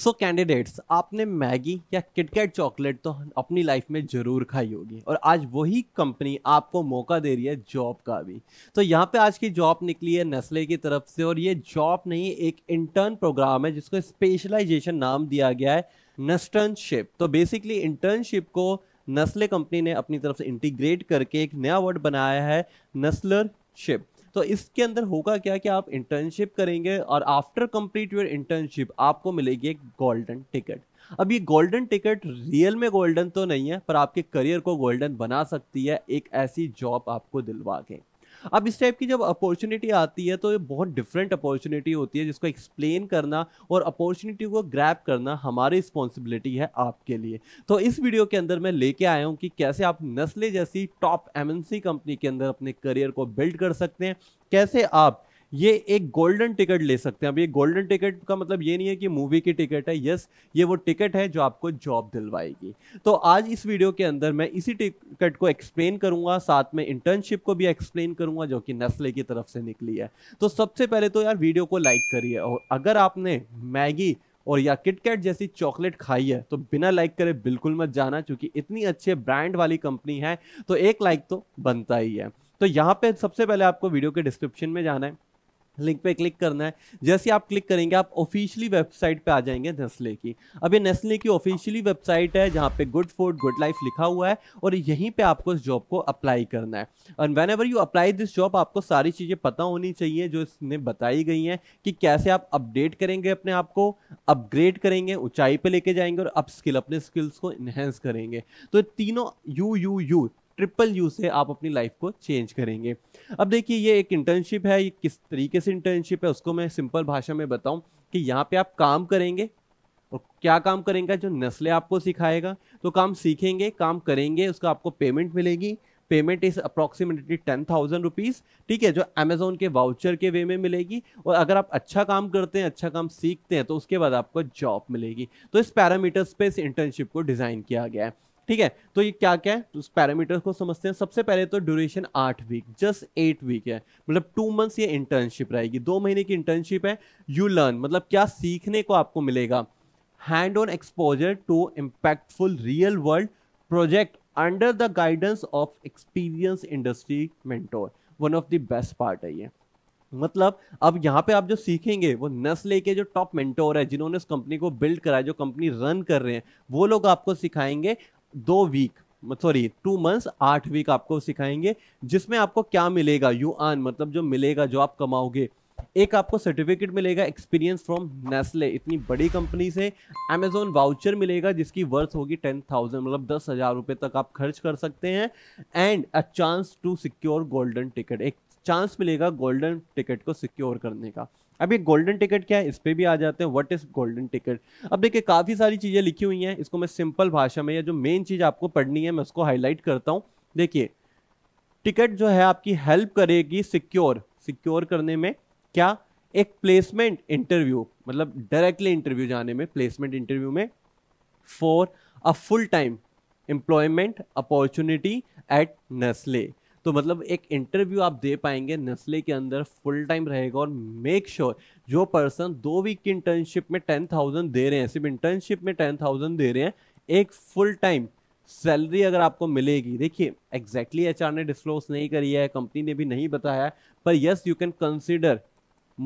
सो candidates आपने Maggi या KitKat chocolate तो अपनी लाइफ में ज़रूर खाई होगी और आज वही कंपनी आपको मौका दे रही है जॉब का भी तो यहाँ पे आज की जॉब निकली है नेस्ले की तरफ से और ये जॉब नहीं एक इंटर्न प्रोग्राम है जिसको स्पेशलाइजेशन नाम दिया गया है नस्टर्नशिप तो बेसिकली इंटर्नशिप को नस्ले कंपनी ने अपनी तरफ से इंटीग्रेट करके एक नया वर्ड बनाया है शिप तो इसके अंदर होगा क्या कि आप इंटर्नशिप करेंगे और आफ्टर कंप्लीट योर इंटर्नशिप आपको मिलेगी एक गोल्डन टिकट अब ये गोल्डन टिकट रियल में गोल्डन तो नहीं है पर आपके करियर को गोल्डन बना सकती है एक ऐसी जॉब आपको दिलवा के अब इस टाइप की जब अपॉर्चुनिटी आती है तो ये बहुत डिफरेंट अपॉर्चुनिटी होती है जिसको एक्सप्लेन करना और अपॉर्चुनिटी को ग्रैप करना हमारी रिस्पॉन्सिबिलिटी है आपके लिए तो इस वीडियो के अंदर मैं लेके आया हूँ कि कैसे आप नस्ले जैसी टॉप एमएनसी कंपनी के अंदर अपने करियर को बिल्ड कर सकते हैं कैसे आप ये एक गोल्डन टिकट ले सकते हैं अब ये गोल्डन टिकट का मतलब ये नहीं है कि मूवी की टिकट है यस ये वो टिकट है जो आपको जॉब दिलवाएगी तो आज इस वीडियो के अंदर मैं इसी टिकट को एक्सप्लेन करूंगा साथ में इंटर्नशिप को भी एक्सप्लेन करूंगा जो कि नस्ले की तरफ से निकली है तो सबसे पहले तो यार वीडियो को लाइक करिए और अगर आपने मैगी और या किटकैट जैसी चॉकलेट खाई है तो बिना लाइक करे बिल्कुल मत जाना क्योंकि इतनी अच्छे ब्रांड वाली कंपनी है तो एक लाइक तो बनता ही है तो यहाँ पे सबसे पहले आपको वीडियो के डिस्क्रिप्शन में जाना है लिंक पे क्लिक करना है जैसे आप क्लिक करेंगे आप ऑफिशियली वेबसाइट पे आ जाएंगे नेस्ले की अब ये नेस्ले की ऑफिशियली वेबसाइट है जहाँ पे गुड फूड गुड लाइफ लिखा हुआ है और यहीं पे आपको इस जॉब को अप्लाई करना है and whenever you apply this job आपको सारी चीज़ें पता होनी चाहिए जो इसने बताई गई हैं कि कैसे आप अपडेट करेंगे अपने आप को अपग्रेड करेंगे ऊंचाई पर लेके जाएंगे और अप स्किल अपने स्किल्स को इन्हेंस करेंगे तो तीनों U U U triple U से आप अपनी लाइफ को चेंज करेंगे अब देखिए ये एक इंटर्नशिप है ये किस तरीके से इंटर्नशिप है उसको मैं सिंपल भाषा में बताऊं कि यहाँ पे आप काम करेंगे और क्या काम करेंगे जो नस्लें आपको सिखाएगा तो काम सीखेंगे काम करेंगे उसका आपको पेमेंट मिलेगी पेमेंट इस अप्रॉक्सीमेटली टेन थाउजेंड रुपीज़ ठीक है जो अमेजोन के वाउचर के वे में मिलेगी और अगर आप अच्छा काम करते हैं अच्छा काम सीखते हैं तो उसके बाद आपको जॉब मिलेगी तो इस पैरामीटर्स पे इस इंटर्नशिप को डिज़ाइन किया गया है ठीक है तो ये क्या क्या है तो उस पैरामीटर को समझते हैं सबसे पहले तो ड्यूरेशन आठ वीक जस्ट एट वीक है मतलब टू मंथ्स ये इंटर्नशिप रहेगी दो महीने की इंटर्नशिप है यू लर्न मतलब क्या सीखने को आपको मिलेगा hand on exposure to impactful real world project under the guidance of experience industry mentor one of the best part है ये मतलब अब यहाँ पे आप जो सीखेंगे वो नेस्ले के जो टॉप मेंटोर है जिन्होंने उस कंपनी को बिल्ड कराया जो कंपनी रन कर रहे हैं वो लोग आपको सिखाएंगे दो वीक सॉरी टू मंथ्स आठ वीक आपको सिखाएंगे जिसमें आपको क्या मिलेगा यू आन मतलब जो मिलेगा जो आप कमाओगे एक आपको सर्टिफिकेट मिलेगा एक्सपीरियंस फ्रॉम नेस्ले इतनी बड़ी कंपनी से अमेजोन वाउचर मिलेगा जिसकी वर्थ होगी टेन थाउजेंड मतलब दस हज़ार रुपए तक आप खर्च कर सकते हैं and a chance to secure golden ticket एक चांस मिलेगा गोल्डन टिकट को सिक्योर करने का अभी गोल्डन टिकट क्या है इस पर भी आ जाते हैं व्हाट इज गोल्डन टिकट अब देखिए काफ़ी सारी चीज़ें लिखी हुई हैं इसको मैं सिंपल भाषा में या जो मेन चीज़ आपको पढ़नी है मैं उसको हाईलाइट करता हूँ देखिए टिकट जो है आपकी हेल्प करेगी सिक्योर सिक्योर करने में क्या एक प्लेसमेंट इंटरव्यू मतलब डायरेक्टली इंटरव्यू जाने में प्लेसमेंट इंटरव्यू में for a full time employment opportunity at Nestle तो मतलब एक इंटरव्यू आप दे पाएंगे नस्ले के अंदर फुल टाइम रहेगा और मेक श्योर sure, जो पर्सन दो वीक की इंटर्नशिप में टेन थाउजेंड दे रहे हैं सिर्फ इंटर्नशिप में टेन थाउजेंड दे रहे हैं एक फुल टाइम सैलरी अगर आपको मिलेगी देखिए एग्जैक्टली एच ने डिस्क्लोज नहीं करी है कंपनी ने भी नहीं बताया है पर yes you can consider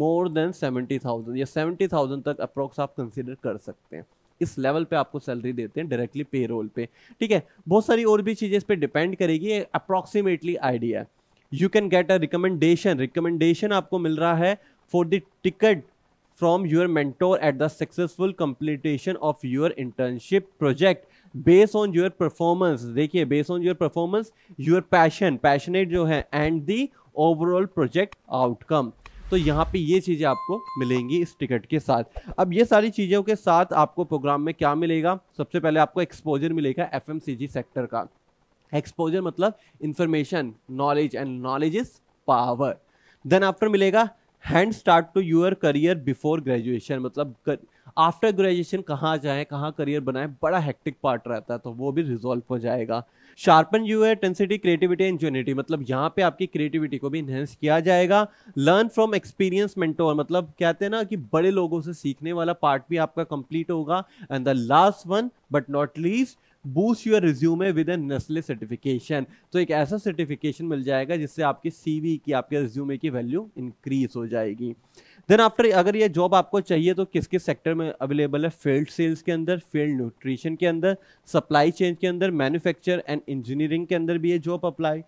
more than seventy thousand या सेवेंटी थाउजेंड तक अप्रोक्स आप कंसिडर कर सकते हैं इस लेवल पे आपको सैलरी देते हैं डायरेक्टली पे रोल पे ठीक है बहुत सारी और भी चीज़ें इस पर डिपेंड करेगी approximately idea you can get a recommendation recommendation आपको मिल रहा है for the ticket from your mentor at the successful completion of your internship project base on your performance देखिए base on your performance your passion passionate जो है and the overall project outcome तो यहाँ पे ये चीज़ें आपको मिलेंगी इस टिकट के साथ अब ये सारी चीज़ों के साथ आपको प्रोग्राम में क्या मिलेगा सबसे पहले आपको एक्सपोजर मिलेगा एफ सेक्टर का एक्सपोजर मतलब information knowledge and knowledge is power then after मिलेगा hand start to your career before graduation मतलब आफ्टर ग्रेजुएशन कहाँ जाएं कहाँ करियर बनाएं बड़ा हेक्टिक पार्ट रहता है तो वो भी रिजॉल्व हो जाएगा sharpen your tenacity creativity and unity मतलब यहाँ पे आपकी क्रिएटिविटी को भी इन्हेंस किया जाएगा लर्न फ्रॉम एक्सपीरियंस मेंटोर मतलब कहते हैं ना कि बड़े लोगों से सीखने वाला पार्ट भी आपका कंप्लीट होगा and the last one but not least boost your resume with a Nestle certification तो एक ऐसा सर्टिफिकेशन मिल जाएगा जिससे आपके सीवी की आपके रिज्यूमे की वैल्यू इंक्रीज हो जाएगी देन आफ्टर अगर ये जॉब आपको चाहिए तो किस किस सेक्टर में अवेलेबल है फील्ड सेल्स के अंदर फील्ड न्यूट्रिशन के अंदर सप्लाई चेन के अंदर मैन्युफैक्चर एंड इंजीनियरिंग के अंदर भी ये जॉब अप्लाई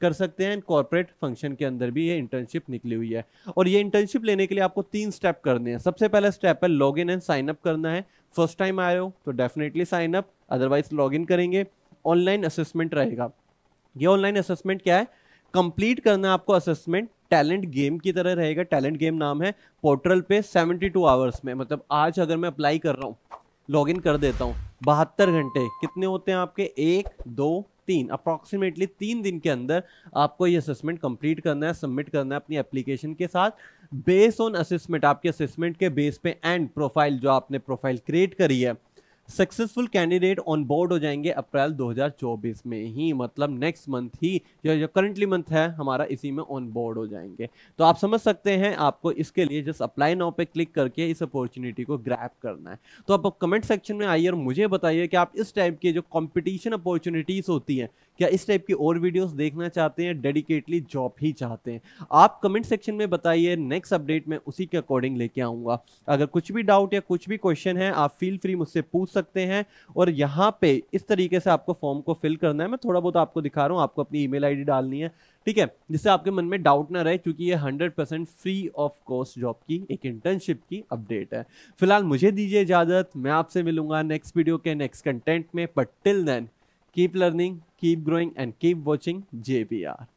कर सकते हैं एंड कॉरपोरेट फंक्शन के अंदर भी ये इंटर्नशिप निकली हुई है और ये इंटर्नशिप लेने के लिए आपको तीन स्टेप करने हैं सबसे पहला स्टेप है लॉग इन एंड साइनअप करना है फर्स्ट टाइम आए हो तो definitely sign up otherwise log in करेंगे ऑनलाइन असेसमेंट रहेगा ये ऑनलाइन असेसमेंट क्या है कंप्लीट करना है आपको असेसमेंट टैलेंट गेम की तरह रहेगा टैलेंट गेम नाम है पोर्टल पे 72 आवर्स में मतलब आज अगर मैं अप्लाई कर रहा हूँ लॉगिन कर देता हूँ बहत्तर घंटे कितने होते हैं आपके एक दो तीन अप्रॉक्सीमेटली तीन दिन के अंदर आपको ये असेसमेंट कंप्लीट करना है सबमिट करना है अपनी एप्लीकेशन के साथ बेस ऑन असेसमेंट आपके असेसमेंट के बेस पे एंड प्रोफाइल जो आपने प्रोफाइल क्रिएट करी है सक्सेसफुल कैंडिडेट ऑन बोर्ड हो जाएंगे अप्रैल 2024 में ही मतलब नेक्स्ट मंथ ही जो जो करंटली मंथ है हमारा इसी में ऑन बोर्ड हो जाएंगे तो आप समझ सकते हैं आपको इसके लिए जस्ट अप्लाई नाउ पे क्लिक करके इस अपॉर्चुनिटी को ग्रैप करना है तो आप कमेंट सेक्शन में आइए और मुझे बताइए कि आप इस टाइप के जो कॉम्पिटिशन अपॉर्चुनिटीज़ होती हैं क्या इस टाइप की और वीडियोस देखना चाहते हैं डेडिकेटली जॉब ही चाहते हैं आप कमेंट सेक्शन में बताइए नेक्स्ट अपडेट में उसी के अकॉर्डिंग लेके आऊँगा अगर कुछ भी डाउट या कुछ भी क्वेश्चन है आप फील फ्री मुझसे पूछ सकते हैं और यहाँ पे इस तरीके से आपको फॉर्म को फिल करना है मैं थोड़ा बहुत आपको दिखा रहा हूँ आपको अपनी ईमेल आईडी डालनी है ठीक है जिससे आपके मन में डाउट ना रहे क्योंकि ये 100% फ्री ऑफ कॉस्ट जॉब की एक इंटर्नशिप की अपडेट है फिलहाल मुझे दीजिए इजाज़त मैं आपसे मिलूंगा नेक्स्ट वीडियो के नेक्स्ट कंटेंट में but till then keep learning keep growing and keep watching jpr